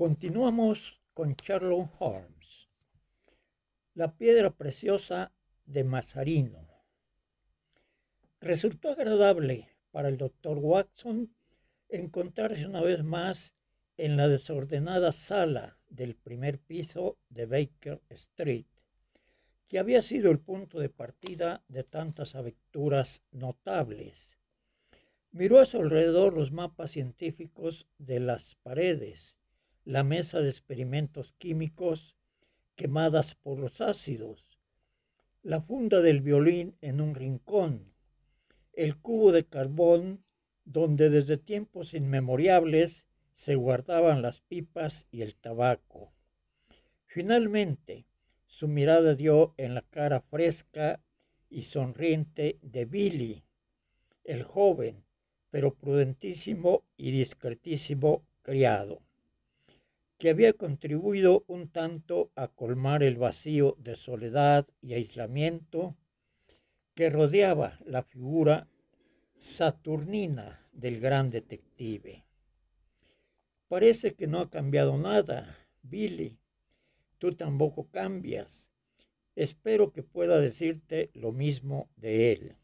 Continuamos con Sherlock Holmes. La piedra preciosa de Mazarino. Resultó agradable para el doctor Watson encontrarse una vez más en la desordenada sala del primer piso de Baker Street, que había sido el punto de partida de tantas aventuras notables. Miró a su alrededor los mapas científicos de las paredes, la mesa de experimentos químicos quemadas por los ácidos, la funda del violín en un rincón, el cubo de carbón donde desde tiempos inmemorables se guardaban las pipas y el tabaco. Finalmente, su mirada dio en la cara fresca y sonriente de Billy, el joven, pero prudentísimo y discretísimo criado que había contribuido un tanto a colmar el vacío de soledad y aislamiento que rodeaba la figura saturnina del gran detective. Parece que no ha cambiado nada, Billy. Tú tampoco cambias. Espero que pueda decirte lo mismo de él.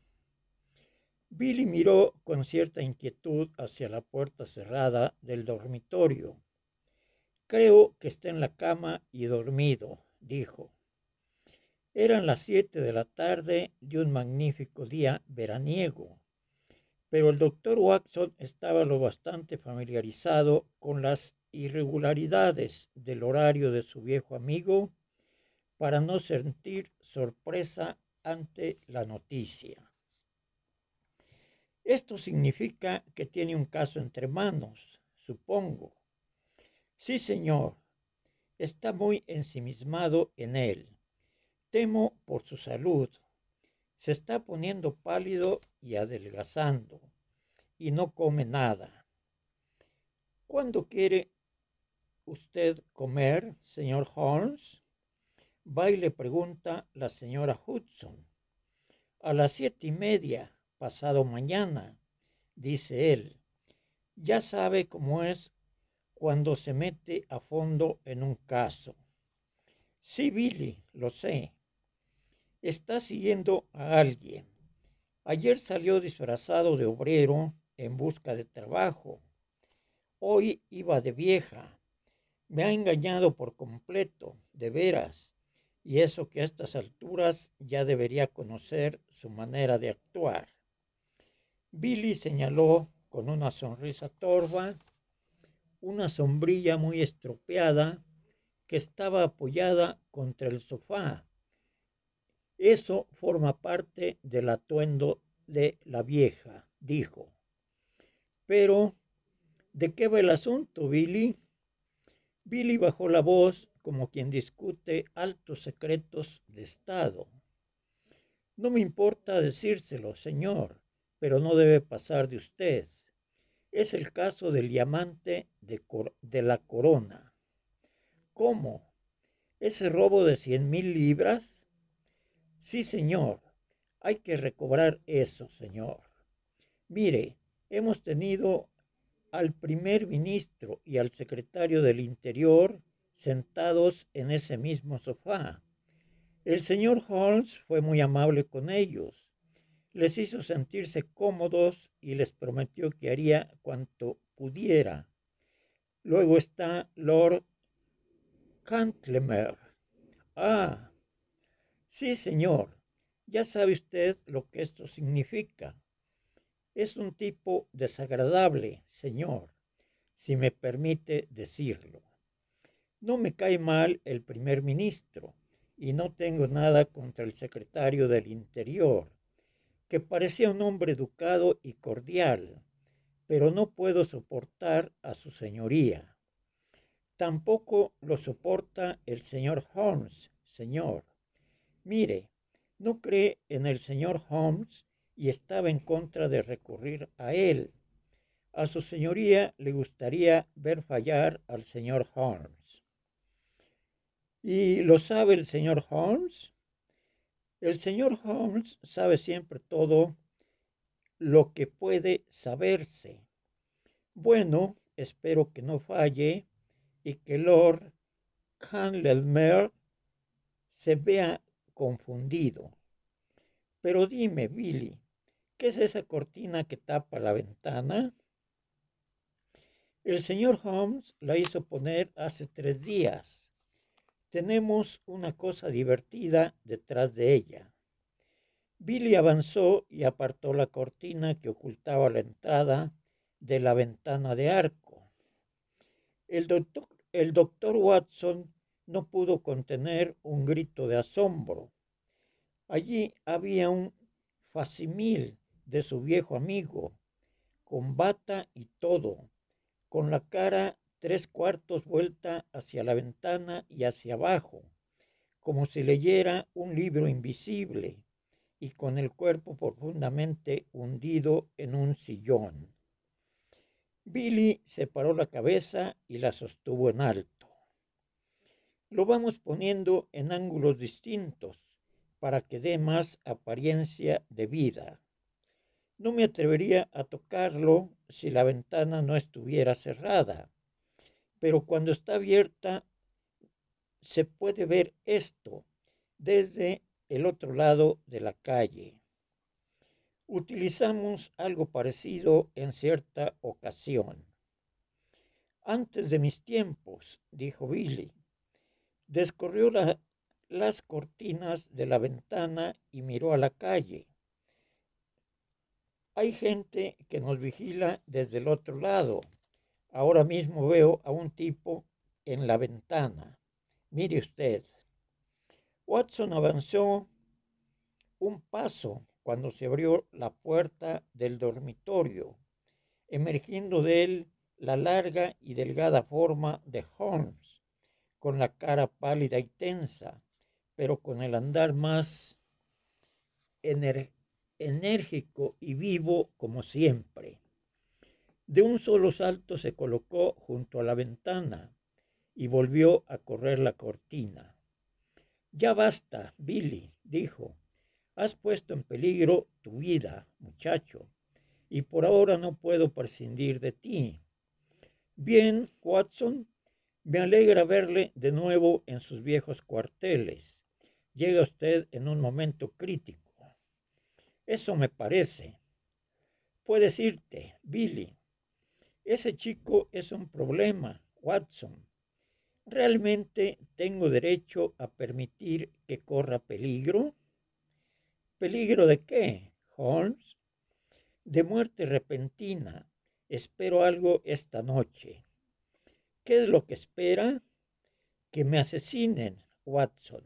Billy miró con cierta inquietud hacia la puerta cerrada del dormitorio Creo que está en la cama y dormido, dijo. Eran las siete de la tarde de un magnífico día veraniego, pero el doctor Watson estaba lo bastante familiarizado con las irregularidades del horario de su viejo amigo para no sentir sorpresa ante la noticia. Esto significa que tiene un caso entre manos, supongo, Sí, señor. Está muy ensimismado en él. Temo por su salud. Se está poniendo pálido y adelgazando. Y no come nada. ¿Cuándo quiere usted comer, señor Holmes? Va y le pregunta la señora Hudson. A las siete y media, pasado mañana, dice él. Ya sabe cómo es cuando se mete a fondo en un caso. Sí, Billy, lo sé. Está siguiendo a alguien. Ayer salió disfrazado de obrero en busca de trabajo. Hoy iba de vieja. Me ha engañado por completo, de veras. Y eso que a estas alturas ya debería conocer su manera de actuar. Billy señaló con una sonrisa torva una sombrilla muy estropeada que estaba apoyada contra el sofá. Eso forma parte del atuendo de la vieja, dijo. Pero, ¿de qué va el asunto, Billy? Billy bajó la voz como quien discute altos secretos de Estado. No me importa decírselo, señor, pero no debe pasar de usted. Es el caso del diamante de, la corona. ¿Cómo? ¿Ese robo de 100 mil libras? Sí, señor. Hay que recobrar eso, señor. Mire, hemos tenido al primer ministro y al secretario del Interior sentados en ese mismo sofá. El señor Holmes fue muy amable con ellos les hizo sentirse cómodos y les prometió que haría cuanto pudiera. Luego está Lord Cantlemer. Ah, sí, señor, ya sabe usted lo que esto significa. Es un tipo desagradable, señor, si me permite decirlo. No me cae mal el primer ministro y no tengo nada contra el secretario del Interior que parecía un hombre educado y cordial, pero no puedo soportar a su señoría. Tampoco lo soporta el señor Holmes, señor. Mire, no cree en el señor Holmes y estaba en contra de recurrir a él. A su señoría le gustaría ver fallar al señor Holmes. ¿Y lo sabe el señor Holmes? El señor Holmes sabe siempre todo lo que puede saberse. Bueno, espero que no falle y que Lord Candlemere se vea confundido. Pero dime, Billy, ¿qué es esa cortina que tapa la ventana? El señor Holmes la hizo poner hace tres días. Tenemos una cosa divertida detrás de ella. Billy avanzó y apartó la cortina que ocultaba la entrada de la ventana de arco. El doctor, Watson no pudo contener un grito de asombro. Allí había un facimil de su viejo amigo, con bata y todo, con la cara tres cuartos vuelta hacia la ventana y hacia abajo, como si leyera un libro invisible y con el cuerpo profundamente hundido en un sillón. Billy separó la cabeza y la sostuvo en alto. Lo vamos poniendo en ángulos distintos para que dé más apariencia de vida. No me atrevería a tocarlo si la ventana no estuviera cerrada, pero cuando está abierta se puede ver esto desde el otro lado de la calle. Utilizamos algo parecido en cierta ocasión. Antes de mis tiempos, dijo Billy, descorrió las cortinas de la ventana y miró a la calle. Hay gente que nos vigila desde el otro lado, Ahora mismo veo a un tipo en la ventana. Mire usted. Watson avanzó un paso cuando se abrió la puerta del dormitorio, emergiendo de él la larga y delgada forma de Holmes, con la cara pálida y tensa, pero con el andar más enérgico y vivo como siempre. De un solo salto se colocó junto a la ventana y volvió a correr la cortina. Ya basta, Billy, dijo. Has puesto en peligro tu vida, muchacho, y por ahora no puedo prescindir de ti. Bien, Watson, me alegra verle de nuevo en sus viejos cuarteles. Llega usted en un momento crítico. Eso me parece. Puedes irte, Billy, ese chico es un problema, Watson. ¿Realmente tengo derecho a permitir que corra peligro? ¿Peligro de qué, Holmes? De muerte repentina. Espero algo esta noche. ¿Qué es lo que espera? Que me asesinen, Watson.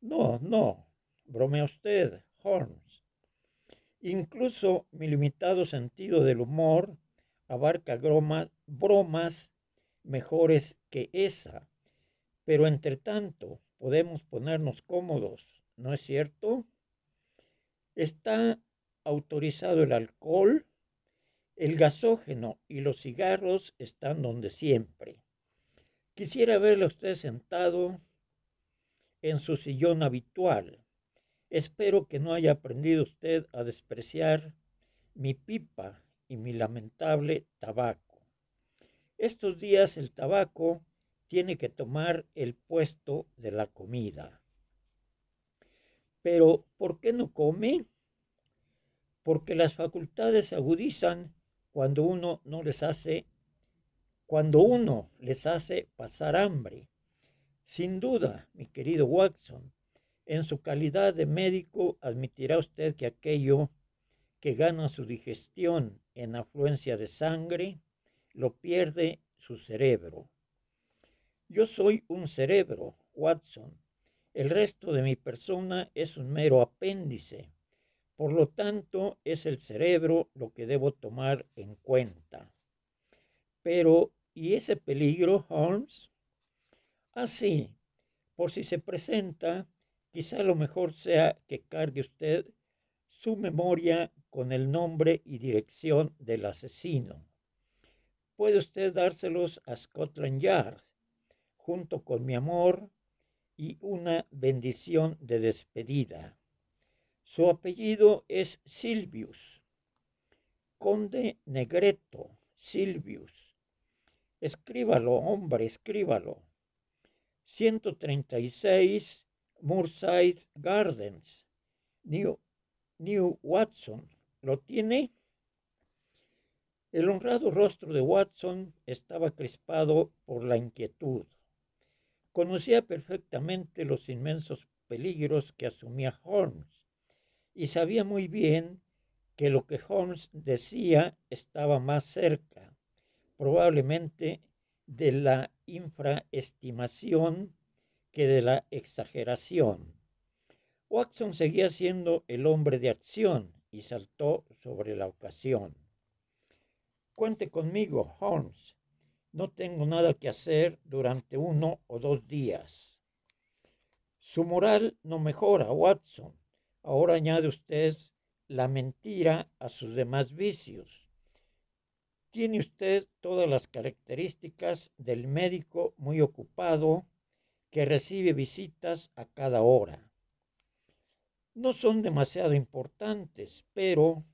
No, no, bromea usted, Holmes. Incluso mi limitado sentido del humor abarca bromas, bromas mejores que esa, pero entre tanto podemos ponernos cómodos, ¿no es cierto? Está autorizado el alcohol, el gasógeno y los cigarros están donde siempre. Quisiera verle a usted sentado en su sillón habitual. Espero que no haya aprendido usted a despreciar mi pipa y mi lamentable tabaco. Estos días el tabaco tiene que tomar el puesto de la comida. Pero, ¿por qué no come? Porque las facultades se agudizan cuando uno no les hace, cuando uno les hace pasar hambre. Sin duda, mi querido Watson, en su calidad de médico admitirá usted que aquello que gana su digestión en afluencia de sangre, lo pierde su cerebro. Yo soy un cerebro, Watson. El resto de mi persona es un mero apéndice. Por lo tanto, es el cerebro lo que debo tomar en cuenta. Pero, ¿y ese peligro, Holmes? Así, ah, sí. por si se presenta, quizá lo mejor sea que cargue usted su memoria con el nombre y dirección del asesino. Puede usted dárselos a Scotland Yard, junto con mi amor y una bendición de despedida. Su apellido es Silvius, conde Negreto, Silvius. Escríbalo, hombre, escríbalo. 136 Moorside Gardens, New, New Watson, lo tiene. El honrado rostro de Watson estaba crispado por la inquietud. Conocía perfectamente los inmensos peligros que asumía Holmes y sabía muy bien que lo que Holmes decía estaba más cerca, probablemente de la infraestimación que de la exageración. Watson seguía siendo el hombre de acción, y saltó sobre la ocasión. Cuente conmigo, Holmes. No tengo nada que hacer durante uno o dos días. Su moral no mejora, Watson. Ahora añade usted la mentira a sus demás vicios. Tiene usted todas las características del médico muy ocupado que recibe visitas a cada hora no son demasiado importantes, pero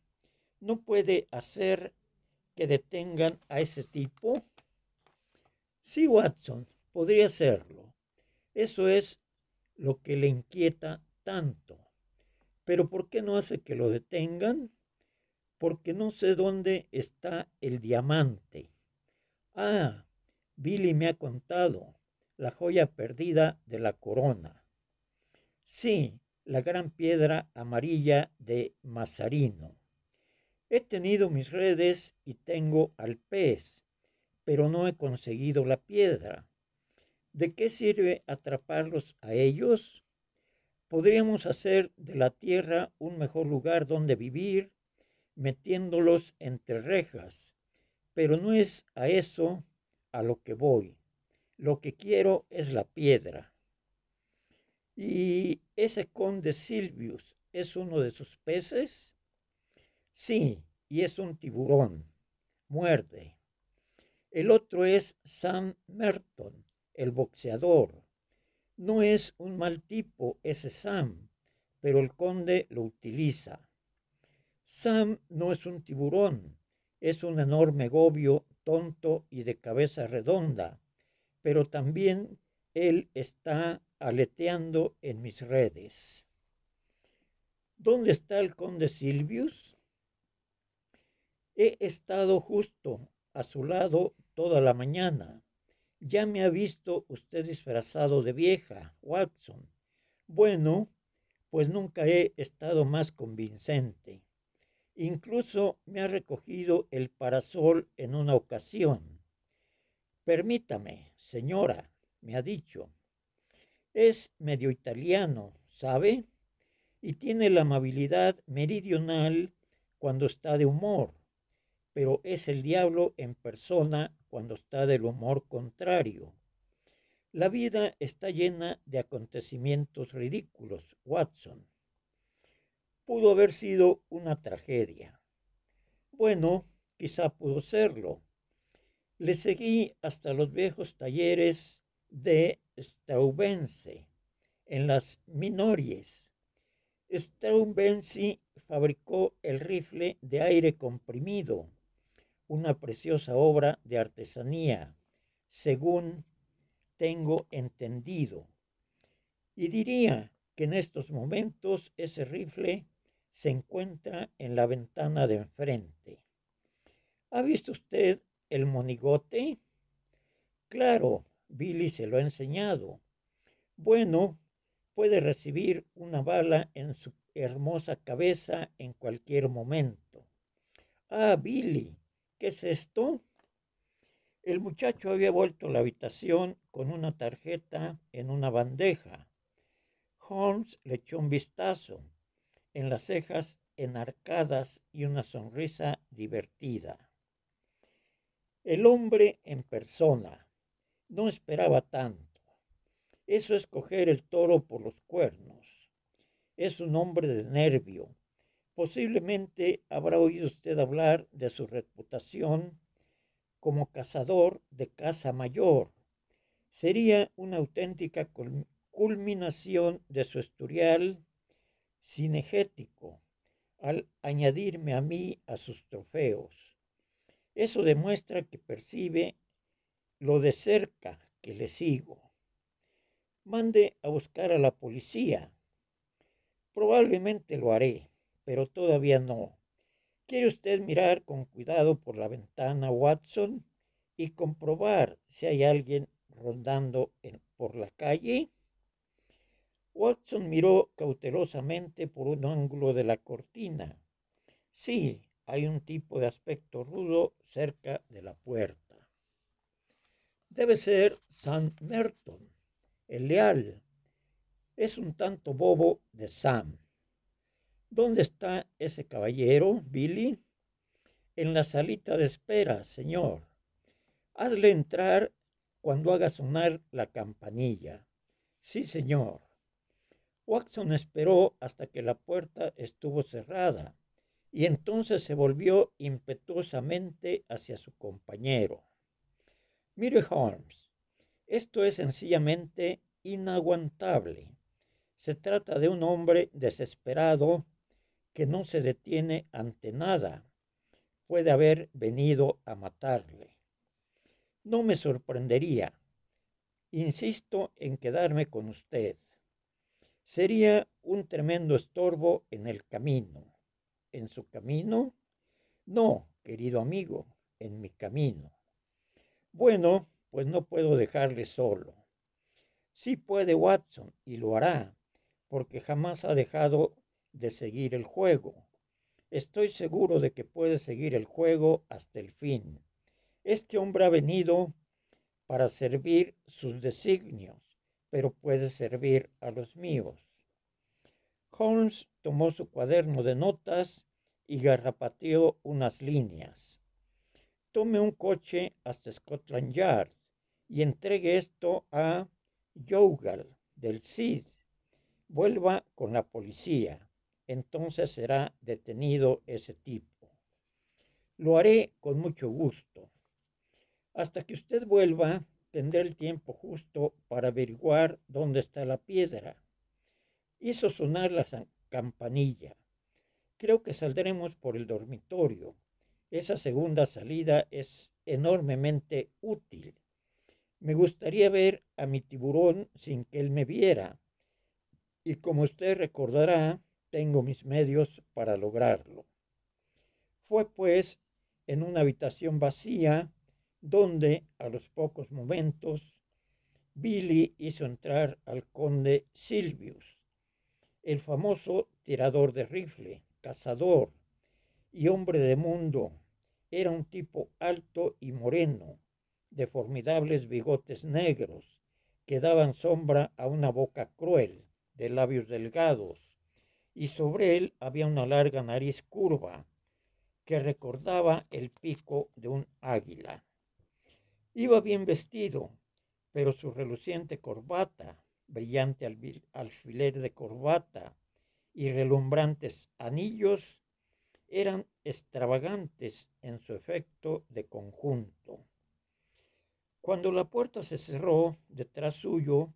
no puede hacer que detengan a ese tipo. Sí, Watson, podría hacerlo. Eso es lo que le inquieta tanto. Pero ¿por qué no hace que lo detengan? Porque no sé dónde está el diamante. Ah, Billy me ha contado la joya perdida de la corona. Sí, la gran piedra amarilla de Mazarino. He tenido mis redes y tengo al pez, pero no he conseguido la piedra. ¿De qué sirve atraparlos a ellos? Podríamos hacer de la tierra un mejor lugar donde vivir, metiéndolos entre rejas, pero no es a eso a lo que voy. Lo que quiero es la piedra. Y ese conde Silvius es uno de sus peces. Sí, y es un tiburón. Muerde. El otro es Sam Merton, el boxeador. No es un mal tipo ese Sam, pero el conde lo utiliza. Sam no es un tiburón, es un enorme gobio tonto y de cabeza redonda, pero también él está aleteando en mis redes. ¿Dónde está el conde Silvius? He estado justo a su lado toda la mañana. Ya me ha visto usted disfrazado de vieja, Watson. Bueno, pues nunca he estado más convincente. Incluso me ha recogido el parasol en una ocasión. Permítame, señora, me ha dicho. Es medio italiano, ¿sabe? Y tiene la amabilidad meridional cuando está de humor, pero es el diablo en persona cuando está del humor contrario. La vida está llena de acontecimientos ridículos, Watson. Pudo haber sido una tragedia. Bueno, quizá pudo serlo. Le seguí hasta los viejos talleres de Straubense en las minories. Straubense fabricó el rifle de aire comprimido, una preciosa obra de artesanía, según tengo entendido. Y diría que en estos momentos ese rifle se encuentra en la ventana de enfrente. ¿Ha visto usted el monigote? Claro, Billy se lo ha enseñado. Bueno, puede recibir una bala en su hermosa cabeza en cualquier momento. Ah, Billy, ¿qué es esto? El muchacho había vuelto a la habitación con una tarjeta en una bandeja. Holmes le echó un vistazo, en las cejas enarcadas y una sonrisa divertida. El hombre en persona. No esperaba tanto. Eso es coger el toro por los cuernos. Es un hombre de nervio. Posiblemente habrá oído usted hablar de su reputación como cazador de caza mayor. Sería una auténtica culminación de su historial cinegético al añadirme a mí a sus trofeos. Eso demuestra que percibe lo de cerca que le sigo. Mande a buscar a la policía. Probablemente lo haré, pero todavía no. ¿Quiere usted mirar con cuidado por la ventana, Watson, y comprobar si hay alguien rondando por la calle? Watson miró cautelosamente por un ángulo de la cortina. Sí, hay un tipo de aspecto rudo cerca de la puerta debe ser Sam Merton, el leal. Es un tanto bobo de Sam. ¿Dónde está ese caballero, Billy? En la salita de espera, señor. Hazle entrar cuando haga sonar la campanilla. Sí, señor. Watson esperó hasta que la puerta estuvo cerrada y entonces se volvió impetuosamente hacia su compañero. Mire Holmes, esto es sencillamente inaguantable. Se trata de un hombre desesperado que no se detiene ante nada. Puede haber venido a matarle. No me sorprendería. Insisto en quedarme con usted. Sería un tremendo estorbo en el camino. ¿En su camino? No, querido amigo, en mi camino. Bueno, pues no puedo dejarle solo. Sí puede Watson, y lo hará, porque jamás ha dejado de seguir el juego. Estoy seguro de que puede seguir el juego hasta el fin. Este hombre ha venido para servir sus designios, pero puede servir a los míos. Holmes tomó su cuaderno de notas y garrapateó unas líneas tome un coche hasta Scotland Yard y entregue esto a Yougal del CID. Vuelva con la policía. Entonces será detenido ese tipo. Lo haré con mucho gusto. Hasta que usted vuelva, tendré el tiempo justo para averiguar dónde está la piedra. Hizo sonar la campanilla. Creo que saldremos por el dormitorio. Esa segunda salida es enormemente útil. Me gustaría ver a mi tiburón sin que él me viera. Y como usted recordará, tengo mis medios para lograrlo. Fue pues en una habitación vacía donde a los pocos momentos Billy hizo entrar al conde Silvius, el famoso tirador de rifle, cazador, y hombre de mundo. Era un tipo alto y moreno, de formidables bigotes negros, que daban sombra a una boca cruel, de labios delgados, y sobre él había una larga nariz curva, que recordaba el pico de un águila. Iba bien vestido, pero su reluciente corbata, brillante alfiler de corbata y relumbrantes anillos eran extravagantes en su efecto de conjunto. Cuando la puerta se cerró detrás suyo,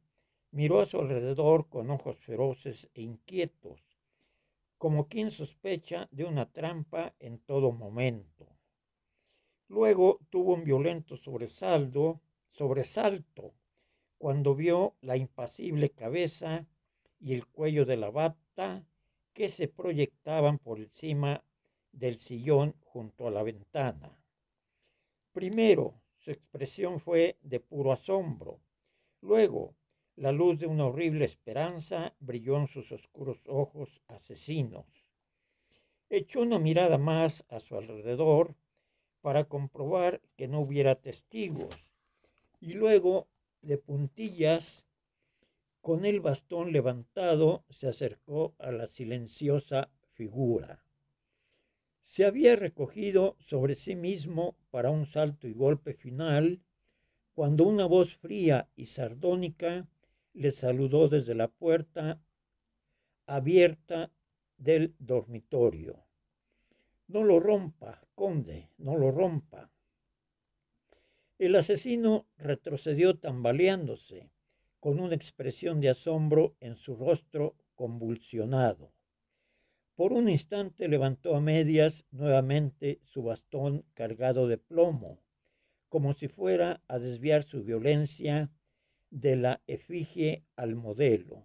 miró a su alrededor con ojos feroces e inquietos, como quien sospecha de una trampa en todo momento. Luego tuvo un violento sobresaldo, sobresalto cuando vio la impasible cabeza y el cuello de la bata que se proyectaban por encima del sillón junto a la ventana. Primero, su expresión fue de puro asombro. Luego, la luz de una horrible esperanza brilló en sus oscuros ojos asesinos. Echó una mirada más a su alrededor para comprobar que no hubiera testigos y luego, de puntillas, con el bastón levantado, se acercó a la silenciosa figura se había recogido sobre sí mismo para un salto y golpe final, cuando una voz fría y sardónica le saludó desde la puerta abierta del dormitorio. No lo rompa, conde, no lo rompa. El asesino retrocedió tambaleándose, con una expresión de asombro en su rostro convulsionado. Por un instante levantó a medias nuevamente su bastón cargado de plomo, como si fuera a desviar su violencia de la efigie al modelo.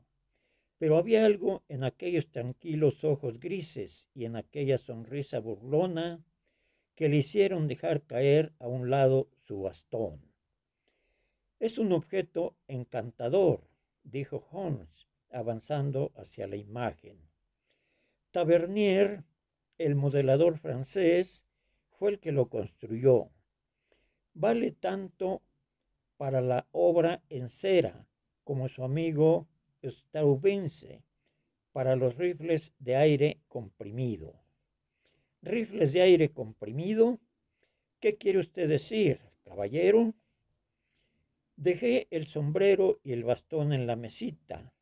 Pero había algo en aquellos tranquilos ojos grises y en aquella sonrisa burlona que le hicieron dejar caer a un lado su bastón. Es un objeto encantador, dijo Holmes, avanzando hacia la imagen. Tavernier, el modelador francés, fue el que lo construyó. Vale tanto para la obra en cera como su amigo Staubense, para los rifles de aire comprimido. Rifles de aire comprimido, ¿qué quiere usted decir, caballero? Dejé el sombrero y el bastón en la mesita.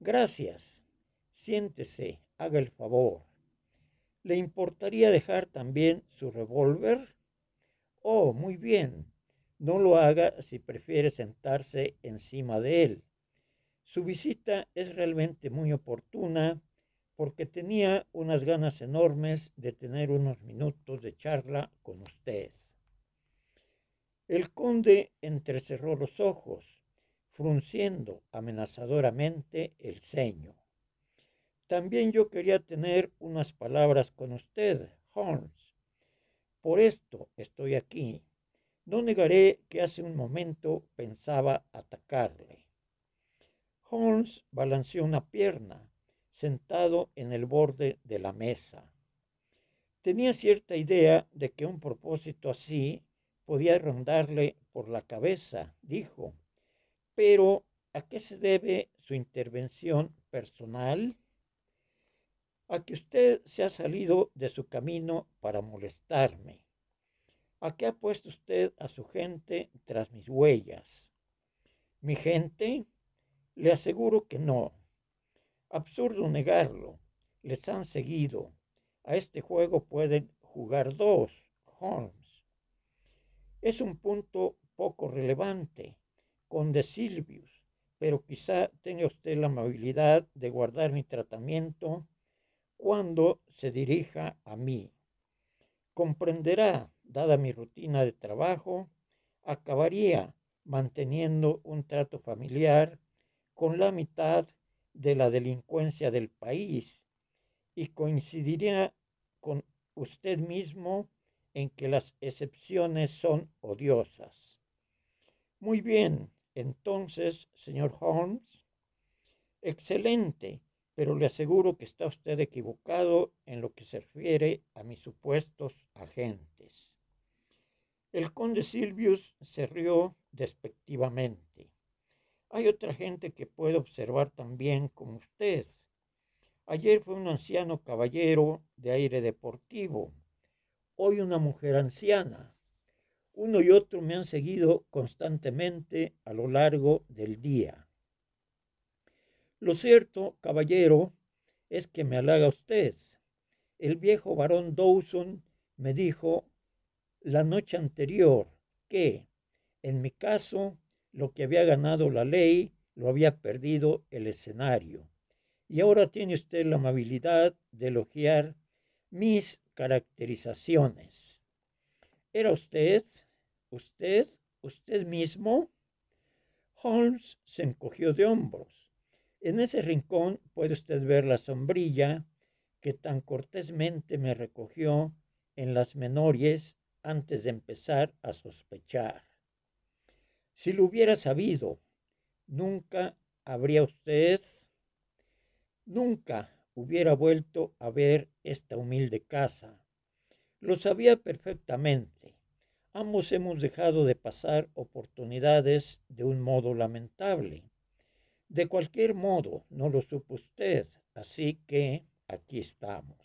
Gracias. Siéntese, haga el favor. ¿Le importaría dejar también su revólver? Oh, muy bien. No lo haga si prefiere sentarse encima de él. Su visita es realmente muy oportuna porque tenía unas ganas enormes de tener unos minutos de charla con usted. El conde entrecerró los ojos, frunciendo amenazadoramente el ceño. También yo quería tener unas palabras con usted, Holmes. Por esto estoy aquí. No negaré que hace un momento pensaba atacarle. Holmes balanceó una pierna, sentado en el borde de la mesa. Tenía cierta idea de que un propósito así podía rondarle por la cabeza, dijo. Pero, ¿a qué se debe su intervención personal? a que usted se ha salido de su camino para molestarme, a qué ha puesto usted a su gente tras mis huellas. Mi gente, le aseguro que no. Absurdo negarlo. Les han seguido. A este juego pueden jugar dos, Holmes. Es un punto poco relevante, con de Silvius, pero quizá tenga usted la amabilidad de guardar mi tratamiento cuando se dirija a mí. Comprenderá, dada mi rutina de trabajo, acabaría manteniendo un trato familiar con la mitad de la delincuencia del país y coincidiría con usted mismo en que las excepciones son odiosas. Muy bien, entonces, señor Holmes, excelente, pero le aseguro que está usted equivocado en lo que se refiere a mis supuestos agentes. El conde Silvius se rió despectivamente. Hay otra gente que puede observar también como usted. Ayer fue un anciano caballero de aire deportivo, hoy una mujer anciana. Uno y otro me han seguido constantemente a lo largo del día. Lo cierto, caballero, es que me halaga usted. El viejo varón Dawson me dijo la noche anterior que, en mi caso, lo que había ganado la ley lo había perdido el escenario. Y ahora tiene usted la amabilidad de elogiar mis caracterizaciones. ¿Era usted, usted, usted mismo? Holmes se encogió de hombros. En ese rincón puede usted ver la sombrilla que tan cortésmente me recogió en las menores antes de empezar a sospechar. Si lo hubiera sabido, nunca habría usted, nunca hubiera vuelto a ver esta humilde casa. Lo sabía perfectamente. Ambos hemos dejado de pasar oportunidades de un modo lamentable. De cualquier modo, no lo supo usted, así que aquí estamos.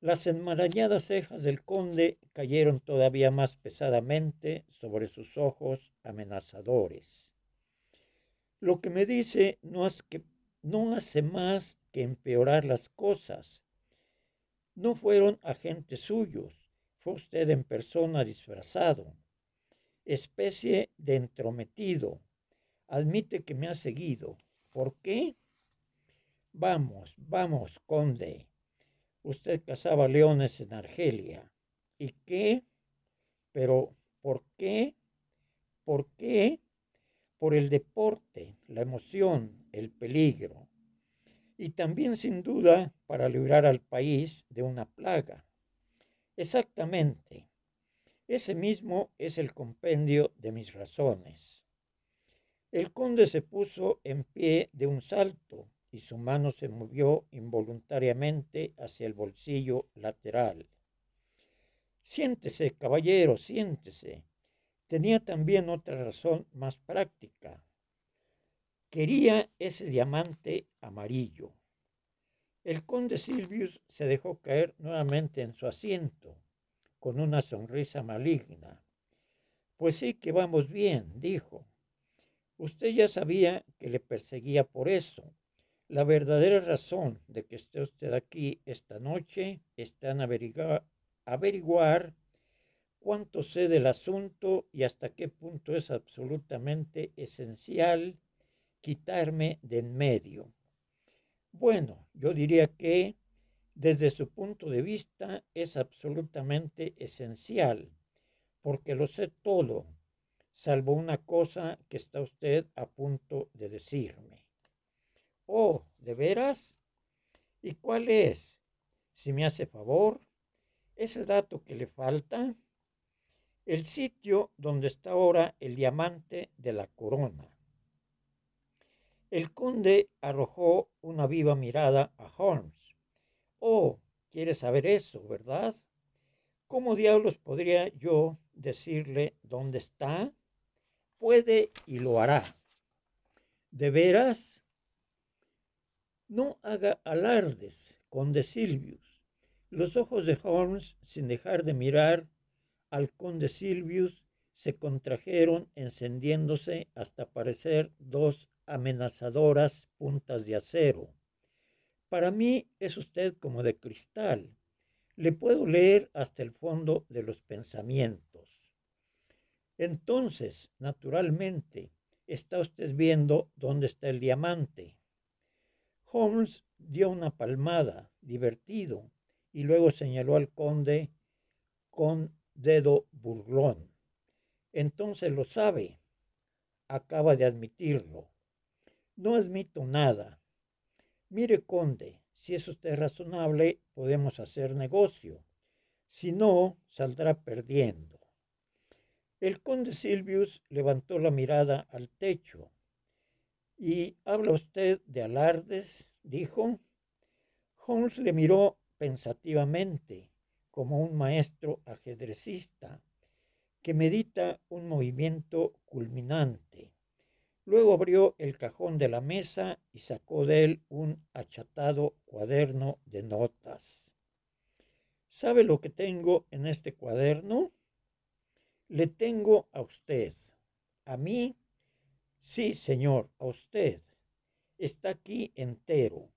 Las enmarañadas cejas del conde cayeron todavía más pesadamente sobre sus ojos amenazadores. Lo que me dice no, no hace más que empeorar las cosas. No fueron agentes suyos, fue usted en persona disfrazado, especie de entrometido admite que me ha seguido. ¿Por qué? Vamos, vamos, conde. Usted cazaba leones en Argelia. ¿Y qué? Pero, ¿por qué? ¿Por qué? Por el deporte, la emoción, el peligro. Y también, sin duda, para librar al país de una plaga. Exactamente. Ese mismo es el compendio de mis razones. El conde se puso en pie de un salto y su mano se movió involuntariamente hacia el bolsillo lateral. Siéntese, caballero, siéntese. Tenía también otra razón más práctica. Quería ese diamante amarillo. El conde Silvius se dejó caer nuevamente en su asiento, con una sonrisa maligna. Pues sí que vamos bien, dijo. Usted ya sabía que le perseguía por eso. La verdadera razón de que esté usted aquí esta noche está en averiguar, averiguar cuánto sé del asunto y hasta qué punto es absolutamente esencial quitarme de en medio. Bueno, yo diría que desde su punto de vista es absolutamente esencial, porque lo sé todo, salvo una cosa que está usted a punto de decirme. Oh, ¿de veras? ¿Y cuál es? Si me hace favor, ese dato que le falta? El sitio donde está ahora el diamante de la corona. El conde arrojó una viva mirada a Holmes. Oh, quiere saber eso, ¿verdad? ¿Cómo diablos podría yo decirle dónde está? puede y lo hará. De veras, no haga alardes conde Silvius. Los ojos de Holmes, sin dejar de mirar al conde Silvius, se contrajeron encendiéndose hasta parecer dos amenazadoras puntas de acero. Para mí es usted como de cristal. Le puedo leer hasta el fondo de los pensamientos. Entonces, naturalmente, está usted viendo dónde está el diamante. Holmes dio una palmada, divertido, y luego señaló al conde con dedo burlón. Entonces lo sabe. Acaba de admitirlo. No admito nada. Mire, conde, si es usted razonable, podemos hacer negocio. Si no, saldrá perdiendo. El conde Silvius levantó la mirada al techo. ¿Y habla usted de alardes? dijo. Holmes le miró pensativamente, como un maestro ajedrecista, que medita un movimiento culminante. Luego abrió el cajón de la mesa y sacó de él un achatado cuaderno de notas. ¿Sabe lo que tengo en este cuaderno? le tengo a usted. A mí, sí, Señor, a usted. Está aquí entero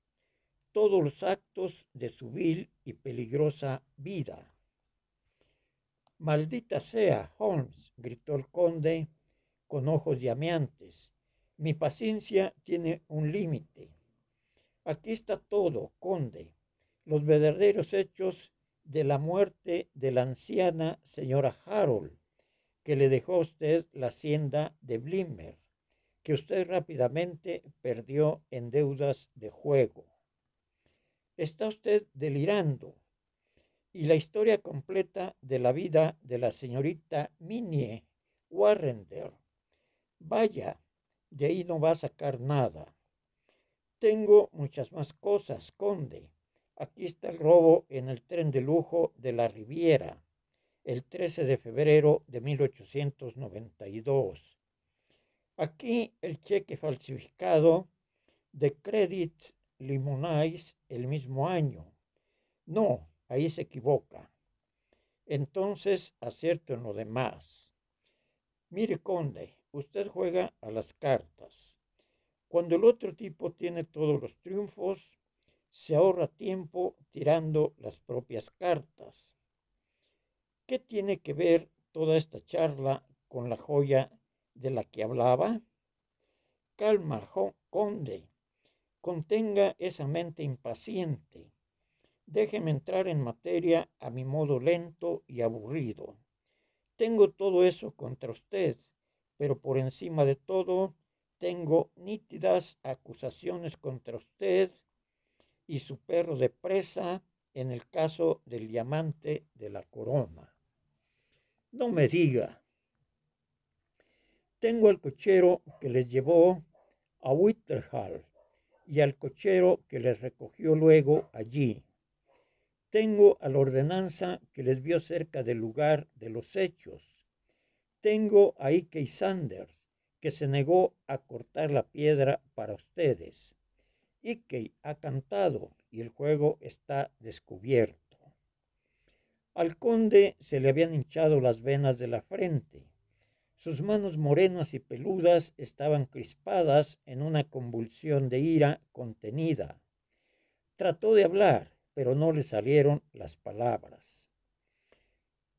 todos los actos de su vil y peligrosa vida. Maldita sea, Holmes, gritó el conde con ojos llameantes. Mi paciencia tiene un límite. Aquí está todo, conde, los verdaderos hechos de la muerte de la anciana señora Harold que le dejó a usted la hacienda de Blimmer, que usted rápidamente perdió en deudas de juego. Está usted delirando. Y la historia completa de la vida de la señorita Minnie Warrender. Vaya, de ahí no va a sacar nada. Tengo muchas más cosas, conde. Aquí está el robo en el tren de lujo de la Riviera el 13 de febrero de 1892. Aquí el cheque falsificado de Credit Limonais el mismo año. No, ahí se equivoca. Entonces, acierto en lo demás. Mire, conde, usted juega a las cartas. Cuando el otro tipo tiene todos los triunfos, se ahorra tiempo tirando las propias cartas. ¿Qué tiene que ver toda esta charla con la joya de la que hablaba? Calma, conde. Contenga esa mente impaciente. Déjeme entrar en materia a mi modo lento y aburrido. Tengo todo eso contra usted, pero por encima de todo, tengo nítidas acusaciones contra usted y su perro de presa en el caso del diamante de la corona. No me diga. Tengo al cochero que les llevó a Witterhall y al cochero que les recogió luego allí. Tengo a la ordenanza que les vio cerca del lugar de los hechos. Tengo a Ike Sanders, que se negó a cortar la piedra para ustedes. Ike ha cantado y el juego está descubierto. Al conde se le habían hinchado las venas de la frente. Sus manos morenas y peludas estaban crispadas en una convulsión de ira contenida. Trató de hablar, pero no le salieron las palabras.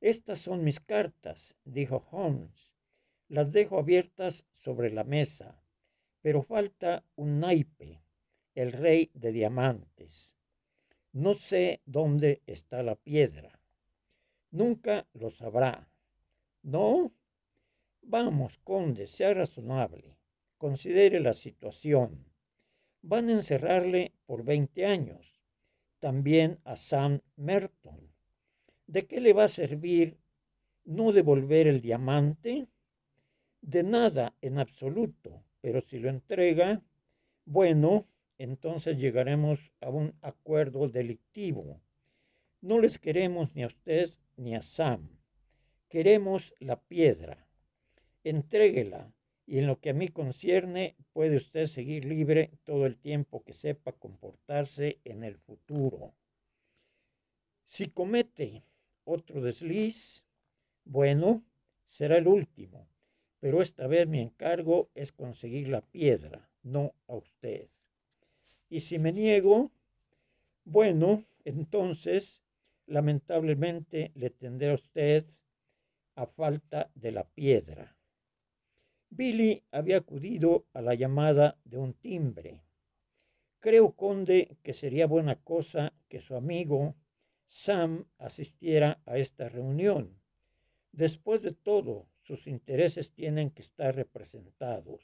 Estas son mis cartas, dijo Holmes. Las dejo abiertas sobre la mesa, pero falta un naipe, el rey de diamantes. No sé dónde está la piedra nunca lo sabrá. ¿No? Vamos, conde, sea razonable. Considere la situación. Van a encerrarle por 20 años. También a Sam Merton. ¿De qué le va a servir no devolver el diamante? De nada en absoluto, pero si lo entrega, bueno, entonces llegaremos a un acuerdo delictivo. No les queremos ni a usted ni a Sam. Queremos la piedra. Entréguela y en lo que a mí concierne puede usted seguir libre todo el tiempo que sepa comportarse en el futuro. Si comete otro desliz, bueno, será el último, pero esta vez mi encargo es conseguir la piedra, no a usted. Y si me niego, bueno, entonces lamentablemente le tendré a usted a falta de la piedra. Billy había acudido a la llamada de un timbre. Creo, conde, que sería buena cosa que su amigo Sam asistiera a esta reunión. Después de todo, sus intereses tienen que estar representados.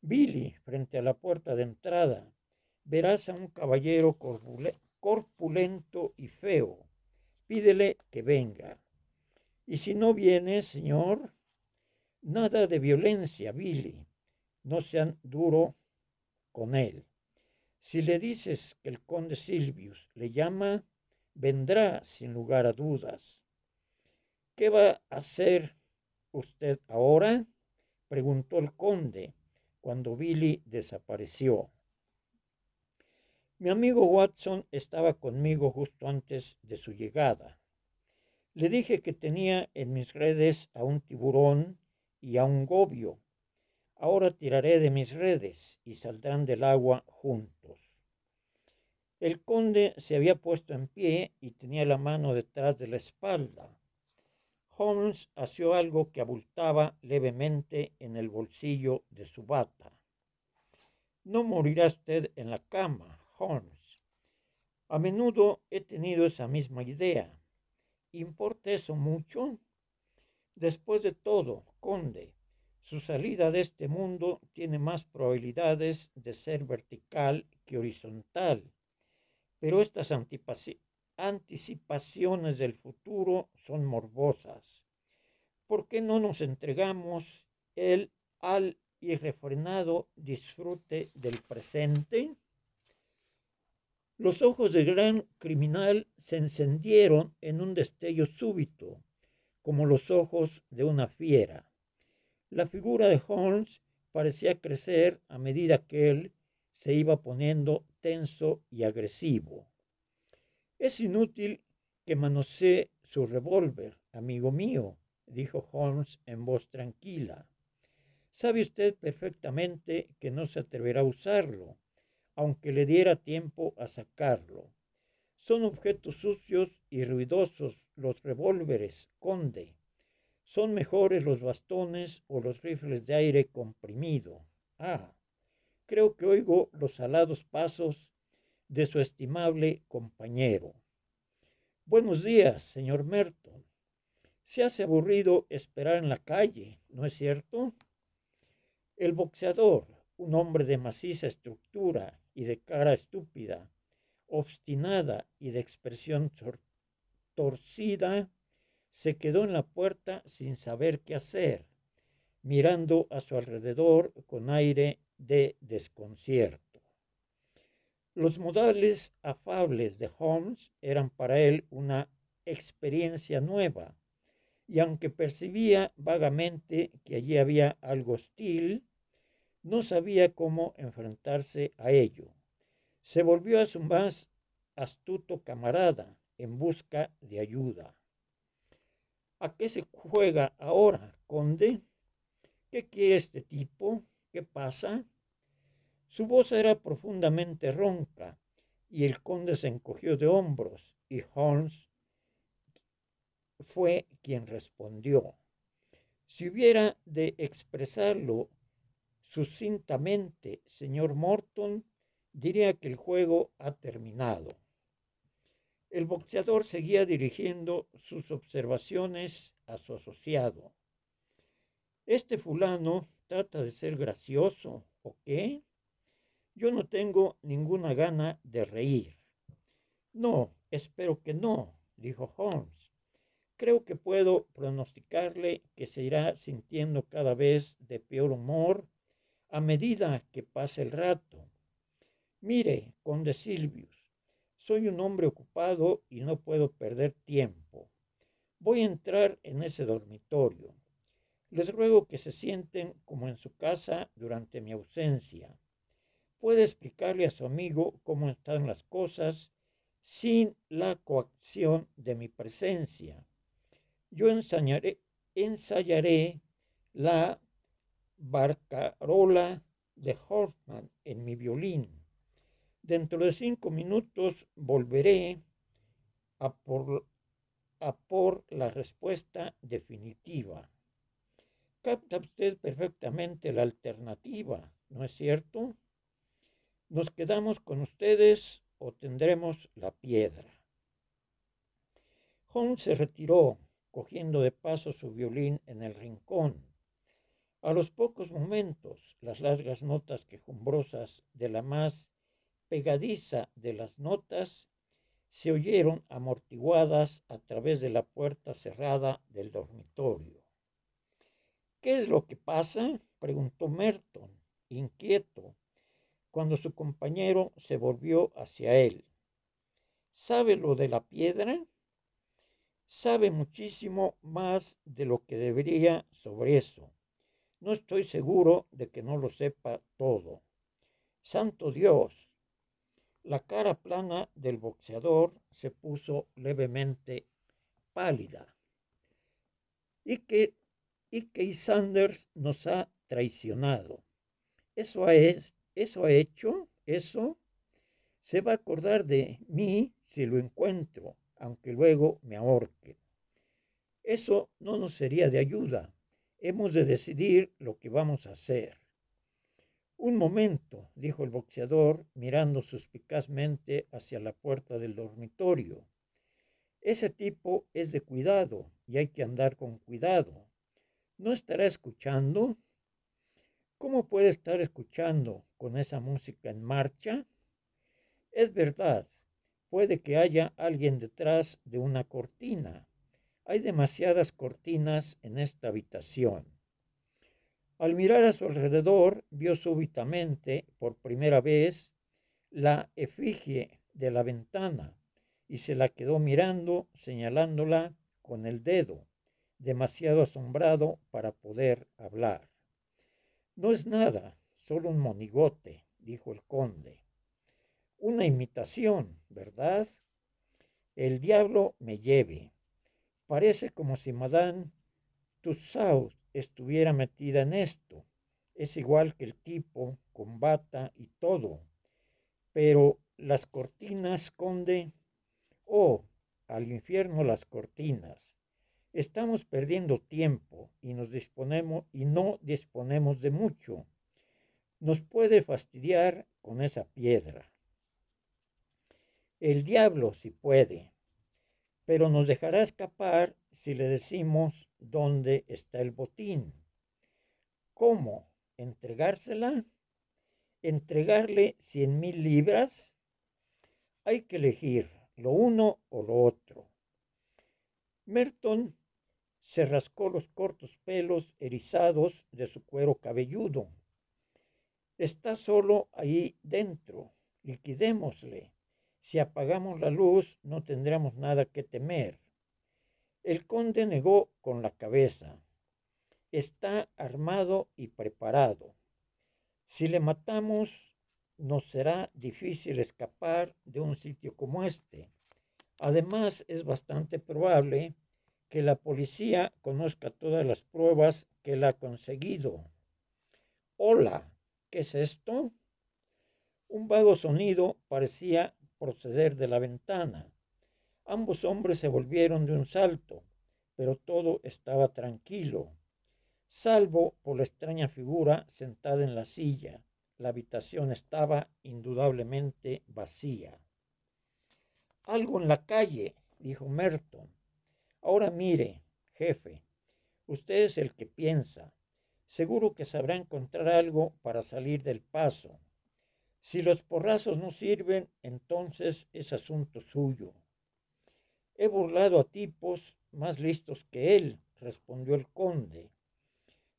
Billy, frente a la puerta de entrada, verás a un caballero corpulento y feo. Pídele que venga. Y si no viene, Señor, nada de violencia, Billy. No sean duro con él. Si le dices que el conde Silvius le llama, vendrá sin lugar a dudas. ¿Qué va a hacer usted ahora? preguntó el conde cuando Billy desapareció. Mi amigo Watson estaba conmigo justo antes de su llegada. Le dije que tenía en mis redes a un tiburón y a un gobio. Ahora tiraré de mis redes y saldrán del agua juntos. El conde se había puesto en pie y tenía la mano detrás de la espalda. Holmes asió algo que abultaba levemente en el bolsillo de su bata. No morirá usted en la cama, a menudo he tenido esa misma idea. ¿Importa eso mucho? Después de todo, Conde, su salida de este mundo tiene más probabilidades de ser vertical que horizontal, pero estas anticipaciones del futuro son morbosas. ¿Por qué no nos entregamos el al irrefrenado disfrute del presente? Los ojos del gran criminal se encendieron en un destello súbito, como los ojos de una fiera. La figura de Holmes parecía crecer a medida que él se iba poniendo tenso y agresivo. Es inútil que manosee su revólver, amigo mío, dijo Holmes en voz tranquila. Sabe usted perfectamente que no se atreverá a usarlo aunque le diera tiempo a sacarlo. Son objetos sucios y ruidosos los revólveres, conde. Son mejores los bastones o los rifles de aire comprimido. Ah, creo que oigo los alados pasos de su estimable compañero. Buenos días, señor Merton. Se hace aburrido esperar en la calle, ¿no es cierto? El boxeador, un hombre de maciza estructura y de cara estúpida, obstinada y de expresión torcida, se quedó en la puerta sin saber qué hacer, mirando a su alrededor con aire de desconcierto. Los modales afables de Holmes eran para él una experiencia nueva, y aunque percibía vagamente que allí había algo hostil, no sabía cómo enfrentarse a ello. Se volvió a su más astuto camarada en busca de ayuda. ¿A qué se juega ahora, conde? ¿Qué quiere este tipo? ¿Qué pasa? Su voz era profundamente ronca y el conde se encogió de hombros y Holmes fue quien respondió. Si hubiera de expresarlo Sucintamente, señor Morton, diría que el juego ha terminado. El boxeador seguía dirigiendo sus observaciones a su asociado. Este fulano trata de ser gracioso, ¿o qué? Yo no tengo ninguna gana de reír. No, espero que no, dijo Holmes. Creo que puedo pronosticarle que se irá sintiendo cada vez de peor humor a medida que pasa el rato. Mire, conde Silvius, soy un hombre ocupado y no puedo perder tiempo. Voy a entrar en ese dormitorio. Les ruego que se sienten como en su casa durante mi ausencia. Puede explicarle a su amigo cómo están las cosas sin la coacción de mi presencia. Yo ensayaré la Barcarola de Hoffman en mi violín. Dentro de cinco minutos volveré a por, a por la respuesta definitiva. Capta usted perfectamente la alternativa, ¿no es cierto? Nos quedamos con ustedes o tendremos la piedra. Holmes se retiró, cogiendo de paso su violín en el rincón a los pocos momentos, las largas notas quejumbrosas de la más pegadiza de las notas se oyeron amortiguadas a través de la puerta cerrada del dormitorio. ¿Qué es lo que pasa? preguntó Merton, inquieto, cuando su compañero se volvió hacia él. ¿Sabe lo de la piedra? Sabe muchísimo más de lo que debería sobre eso. No estoy seguro de que no lo sepa todo. Santo Dios. La cara plana del boxeador se puso levemente pálida. Y que, y que Sanders nos ha traicionado. Eso es, eso ha hecho, eso se va a acordar de mí si lo encuentro, aunque luego me ahorque. Eso no nos sería de ayuda, Hemos de decidir lo que vamos a hacer. Un momento, dijo el boxeador, mirando suspicazmente hacia la puerta del dormitorio. Ese tipo es de cuidado y hay que andar con cuidado. ¿No estará escuchando? ¿Cómo puede estar escuchando con esa música en marcha? Es verdad, puede que haya alguien detrás de una cortina. Hay demasiadas cortinas en esta habitación. Al mirar a su alrededor, vio súbitamente, por primera vez, la efigie de la ventana y se la quedó mirando, señalándola con el dedo, demasiado asombrado para poder hablar. No es nada, solo un monigote, dijo el conde. Una imitación, ¿verdad? El diablo me lleve. Parece como si Madame Tussaud estuviera metida en esto. Es igual que el tipo, con bata y todo. Pero las cortinas, conde. Oh, al infierno las cortinas. Estamos perdiendo tiempo y nos disponemos y no disponemos de mucho. Nos puede fastidiar con esa piedra. El diablo si puede pero nos dejará escapar si le decimos dónde está el botín. ¿Cómo? ¿Entregársela? ¿Entregarle cien mil libras? Hay que elegir lo uno o lo otro. Merton se rascó los cortos pelos erizados de su cuero cabelludo. Está solo ahí dentro. Liquidémosle. Si apagamos la luz, no tendremos nada que temer. El conde negó con la cabeza. Está armado y preparado. Si le matamos, nos será difícil escapar de un sitio como este. Además, es bastante probable que la policía conozca todas las pruebas que le ha conseguido. Hola, ¿qué es esto? Un vago sonido parecía proceder de la ventana. Ambos hombres se volvieron de un salto, pero todo estaba tranquilo, salvo por la extraña figura sentada en la silla. La habitación estaba indudablemente vacía. Algo en la calle, dijo Merton. Ahora mire, jefe, usted es el que piensa. Seguro que sabrá encontrar algo para salir del paso. Si los porrazos no sirven, entonces es asunto suyo. He burlado a tipos más listos que él, respondió el conde.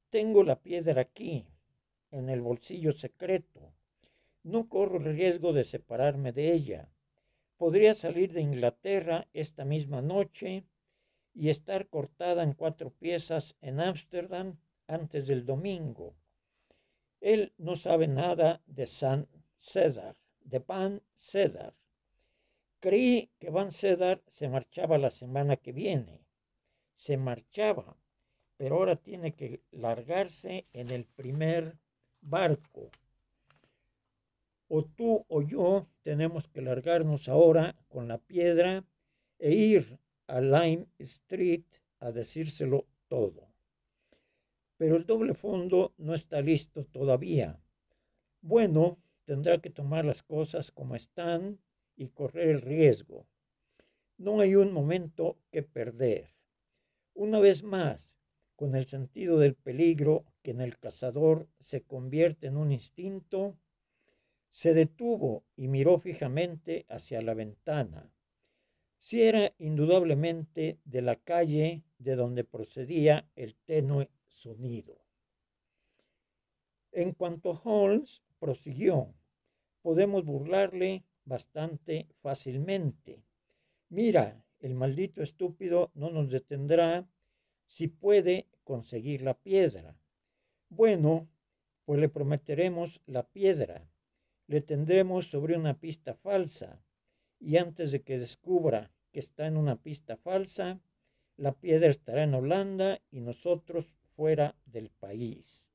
Tengo la piedra aquí, en el bolsillo secreto. No corro el riesgo de separarme de ella. Podría salir de Inglaterra esta misma noche y estar cortada en cuatro piezas en Ámsterdam antes del domingo. Él no sabe nada de San Cedar, de Van Cedar. Creí que Van Cedar se marchaba la semana que viene. Se marchaba, pero ahora tiene que largarse en el primer barco. O tú o yo tenemos que largarnos ahora con la piedra e ir a Lime Street a decírselo todo. Pero el doble fondo no está listo todavía. Bueno, tendrá que tomar las cosas como están y correr el riesgo. No hay un momento que perder. Una vez más, con el sentido del peligro que en el cazador se convierte en un instinto, se detuvo y miró fijamente hacia la ventana. Si era indudablemente de la calle de donde procedía el tenue sonido. En cuanto Holmes prosiguió, podemos burlarle bastante fácilmente. Mira, el maldito estúpido no nos detendrá si puede conseguir la piedra. Bueno, pues le prometeremos la piedra. Le tendremos sobre una pista falsa. Y antes de que descubra que está en una pista falsa, la piedra estará en Holanda y nosotros fuera del país.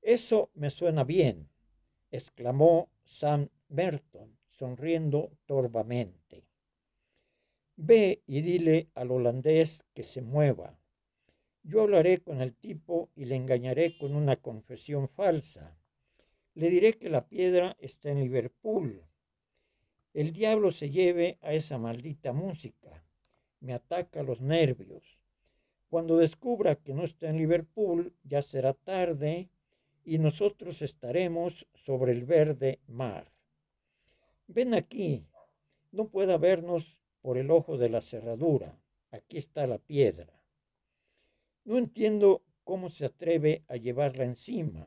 Eso me suena bien exclamó Sam Merton, sonriendo torvamente. Ve y dile al holandés que se mueva. Yo hablaré con el tipo y le engañaré con una confesión falsa. Le diré que la piedra está en Liverpool. El diablo se lleve a esa maldita música. Me ataca los nervios. Cuando descubra que no está en Liverpool, ya será tarde y nosotros estaremos sobre el verde mar. Ven aquí, no pueda vernos por el ojo de la cerradura, aquí está la piedra. No entiendo cómo se atreve a llevarla encima.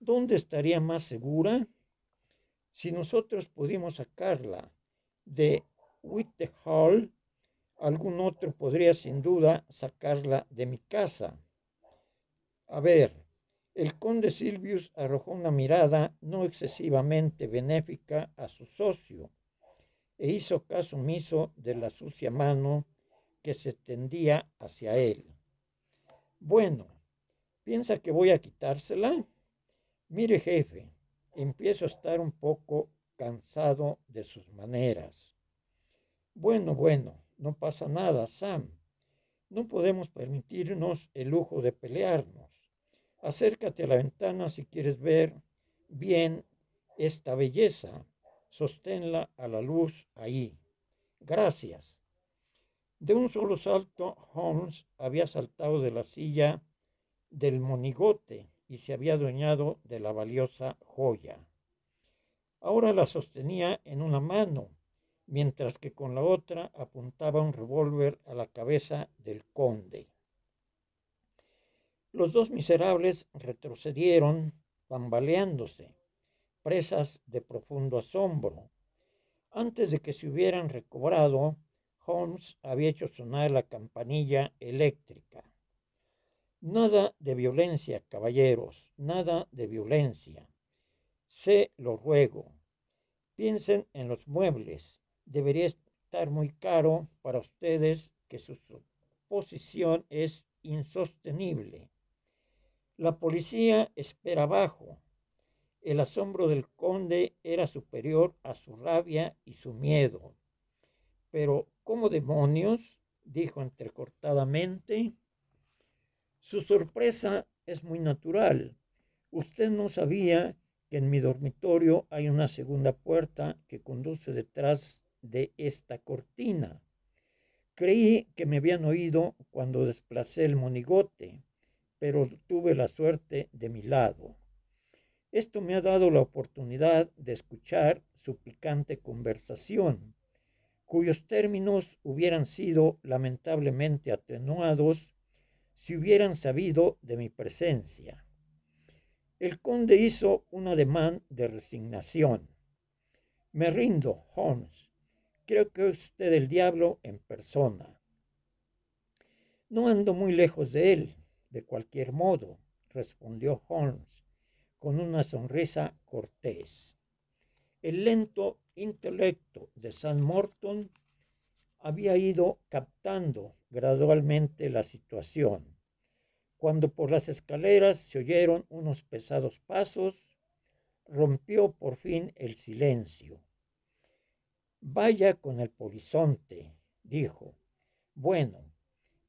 ¿Dónde estaría más segura? Si nosotros pudimos sacarla de Witte Hall, algún otro podría sin duda sacarla de mi casa. A ver, el conde Silvius arrojó una mirada no excesivamente benéfica a su socio e hizo caso omiso de la sucia mano que se extendía hacia él. Bueno, ¿piensa que voy a quitársela? Mire, jefe, empiezo a estar un poco cansado de sus maneras. Bueno, bueno, no pasa nada, Sam. No podemos permitirnos el lujo de pelearnos. Acércate a la ventana si quieres ver bien esta belleza. Sosténla a la luz ahí. Gracias. De un solo salto, Holmes había saltado de la silla del monigote y se había adueñado de la valiosa joya. Ahora la sostenía en una mano, mientras que con la otra apuntaba un revólver a la cabeza del conde. Los dos miserables retrocedieron, bambaleándose, presas de profundo asombro. Antes de que se hubieran recobrado, Holmes había hecho sonar la campanilla eléctrica. Nada de violencia, caballeros, nada de violencia. Se lo ruego. Piensen en los muebles. Debería estar muy caro para ustedes que su posición es insostenible. La policía espera abajo. El asombro del conde era superior a su rabia y su miedo. Pero, ¿cómo demonios? dijo entrecortadamente. Su sorpresa es muy natural. Usted no sabía que en mi dormitorio hay una segunda puerta que conduce detrás de esta cortina. Creí que me habían oído cuando desplacé el monigote pero tuve la suerte de mi lado. Esto me ha dado la oportunidad de escuchar su picante conversación, cuyos términos hubieran sido lamentablemente atenuados si hubieran sabido de mi presencia. El conde hizo un ademán de resignación. Me rindo, Holmes. Creo que es usted el diablo en persona. No ando muy lejos de él, de cualquier modo, respondió Holmes con una sonrisa cortés. El lento intelecto de San Morton había ido captando gradualmente la situación. Cuando por las escaleras se oyeron unos pesados pasos, rompió por fin el silencio. Vaya con el polizonte, dijo. Bueno,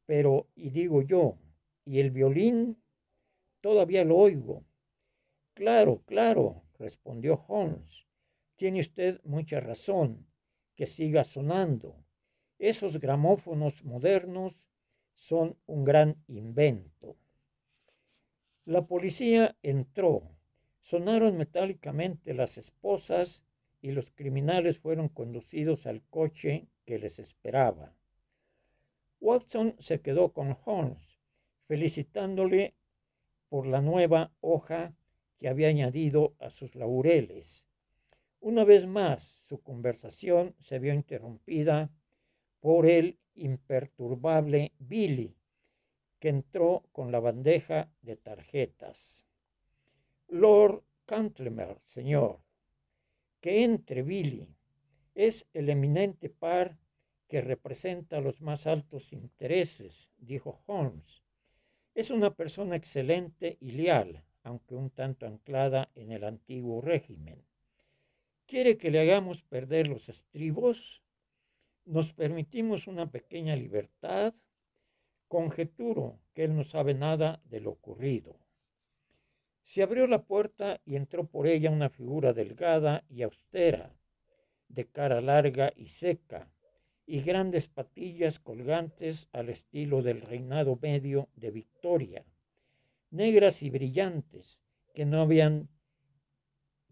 pero, y digo yo, y el violín todavía lo oigo. Claro, claro, respondió Holmes. Tiene usted mucha razón, que siga sonando. Esos gramófonos modernos son un gran invento. La policía entró. Sonaron metálicamente las esposas y los criminales fueron conducidos al coche que les esperaba. Watson se quedó con Holmes felicitándole por la nueva hoja que había añadido a sus laureles. Una vez más, su conversación se vio interrumpida por el imperturbable Billy, que entró con la bandeja de tarjetas. Lord Cantlemer, señor, que entre Billy. Es el eminente par que representa los más altos intereses, dijo Holmes es una persona excelente y leal, aunque un tanto anclada en el antiguo régimen. Quiere que le hagamos perder los estribos. Nos permitimos una pequeña libertad. Conjeturo que él no sabe nada de lo ocurrido. Se abrió la puerta y entró por ella una figura delgada y austera, de cara larga y seca, y grandes patillas colgantes al estilo del reinado medio de Victoria, negras y brillantes, que no habían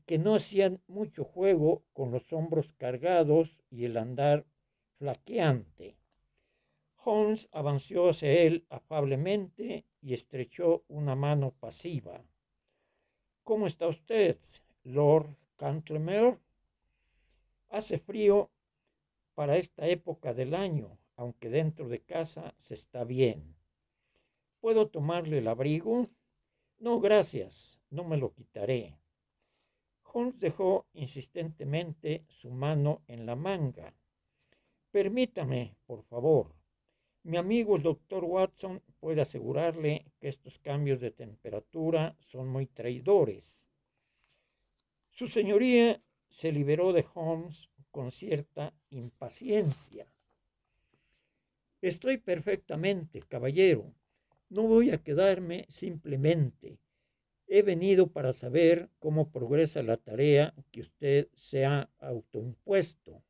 que no hacían mucho juego con los hombros cargados y el andar flaqueante. Holmes avanzó hacia él afablemente y estrechó una mano pasiva. ¿Cómo está usted, Lord Cantlemere? Hace frío para esta época del año, aunque dentro de casa se está bien. ¿Puedo tomarle el abrigo? No, gracias, no me lo quitaré. Holmes dejó insistentemente su mano en la manga. Permítame, por favor. Mi amigo el doctor Watson puede asegurarle que estos cambios de temperatura son muy traidores. Su señoría se liberó de Holmes con cierta impaciencia. Estoy perfectamente, caballero. No voy a quedarme simplemente. He venido para saber cómo progresa la tarea que usted se ha autoimpuesto.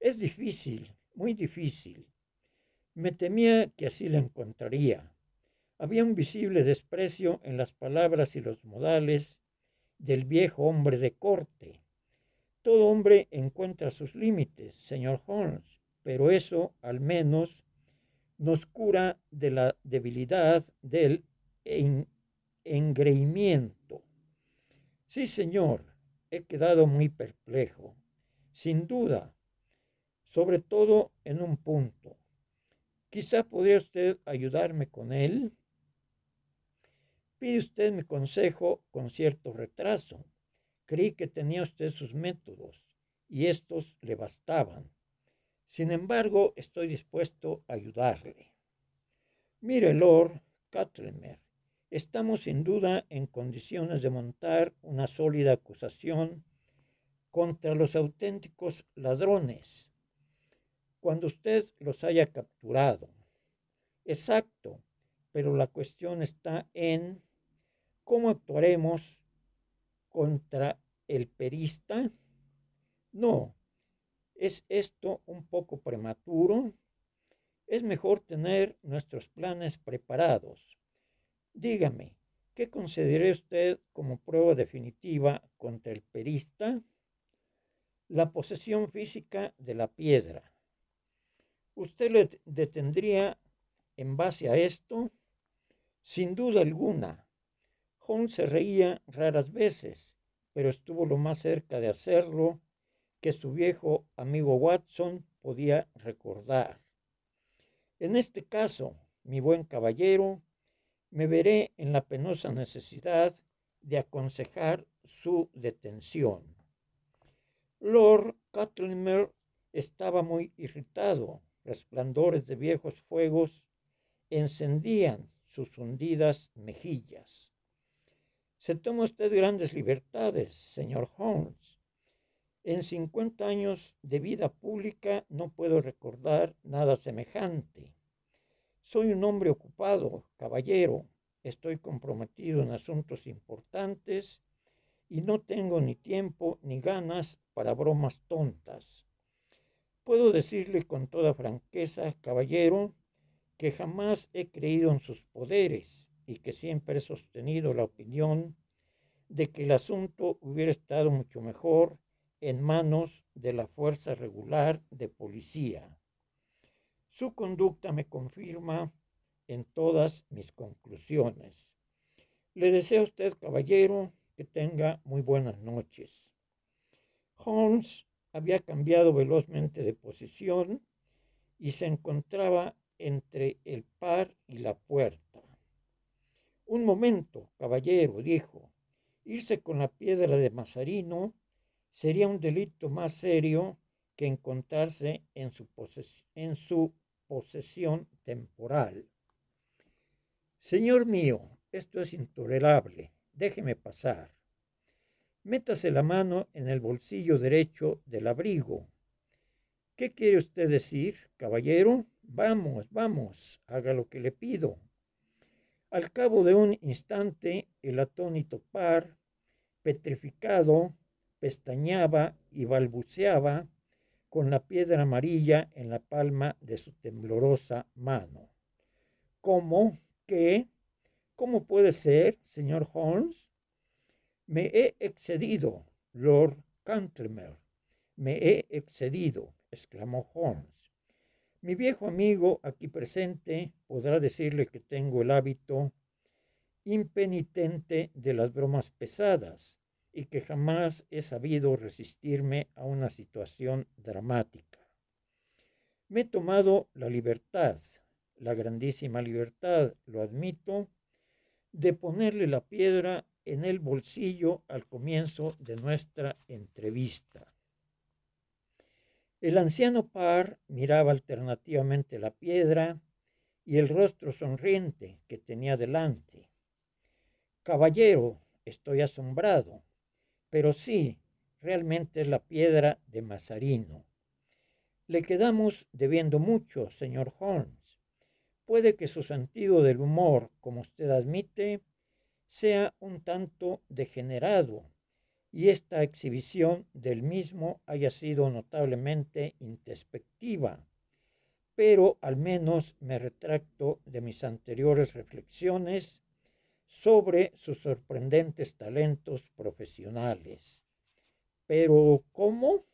Es difícil, muy difícil. Me temía que así la encontraría. Había un visible desprecio en las palabras y los modales del viejo hombre de corte todo hombre encuentra sus límites, señor Holmes, pero eso al menos nos cura de la debilidad del engreimiento. Sí, señor, he quedado muy perplejo, sin duda, sobre todo en un punto. Quizá podría usted ayudarme con él. Pide usted mi consejo con cierto retraso, Creí que tenía usted sus métodos y estos le bastaban. Sin embargo, estoy dispuesto a ayudarle. Mire, Lord Cattlemer, estamos sin duda en condiciones de montar una sólida acusación contra los auténticos ladrones cuando usted los haya capturado. Exacto, pero la cuestión está en cómo actuaremos contra el perista? No, es esto un poco prematuro. Es mejor tener nuestros planes preparados. Dígame, ¿qué concederé usted como prueba definitiva contra el perista? La posesión física de la piedra. ¿Usted le detendría en base a esto? Sin duda alguna, Holmes se reía raras veces, pero estuvo lo más cerca de hacerlo que su viejo amigo Watson podía recordar. En este caso, mi buen caballero, me veré en la penosa necesidad de aconsejar su detención. Lord Cutlimer estaba muy irritado. Resplandores de viejos fuegos encendían sus hundidas mejillas. Se toma usted grandes libertades, señor Holmes. En 50 años de vida pública no puedo recordar nada semejante. Soy un hombre ocupado, caballero, estoy comprometido en asuntos importantes y no tengo ni tiempo ni ganas para bromas tontas. Puedo decirle con toda franqueza, caballero, que jamás he creído en sus poderes y que siempre he sostenido la opinión de que el asunto hubiera estado mucho mejor en manos de la Fuerza Regular de Policía. Su conducta me confirma en todas mis conclusiones. Le deseo a usted, caballero, que tenga muy buenas noches. Holmes había cambiado velozmente de posición y se encontraba entre el par y la puerta. Un momento, caballero, dijo, irse con la piedra de Mazarino sería un delito más serio que encontrarse en su, posesión temporal. Señor mío, esto es intolerable, déjeme pasar. Métase la mano en el bolsillo derecho del abrigo. ¿Qué quiere usted decir, caballero? Vamos, vamos, haga lo que le pido, al cabo de un instante, el atónito par, petrificado, pestañaba y balbuceaba con la piedra amarilla en la palma de su temblorosa mano. ¿Cómo? que, ¿Cómo puede ser, señor Holmes? Me he excedido, Lord Cantlemer. Me he excedido, exclamó Holmes. Mi viejo amigo aquí presente podrá decirle que tengo el hábito impenitente de las bromas pesadas y que jamás he sabido resistirme a una situación dramática. Me he tomado la libertad, la grandísima libertad, lo admito, de ponerle la piedra en el bolsillo al comienzo de nuestra entrevista. El anciano par miraba alternativamente la piedra y el rostro sonriente que tenía delante. Caballero, estoy asombrado, pero sí, realmente es la piedra de Mazarino. Le quedamos debiendo mucho, señor Holmes. Puede que su sentido del humor, como usted admite, sea un tanto degenerado, y esta exhibición del mismo haya sido notablemente introspectiva, pero al menos me retracto de mis anteriores reflexiones sobre sus sorprendentes talentos profesionales. Pero, ¿cómo?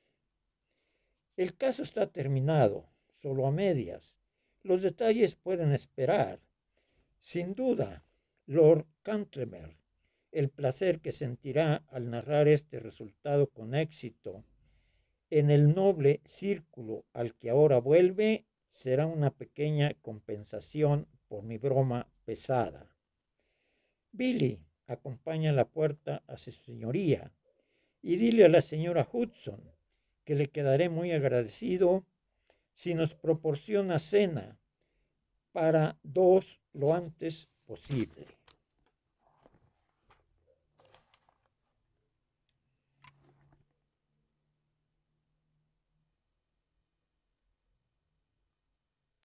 El caso está terminado, solo a medias. Los detalles pueden esperar. Sin duda, Lord Cantlemer el placer que sentirá al narrar este resultado con éxito en el noble círculo al que ahora vuelve será una pequeña compensación por mi broma pesada. Billy acompaña la puerta a su señoría y dile a la señora Hudson que le quedaré muy agradecido si nos proporciona cena para dos lo antes posible.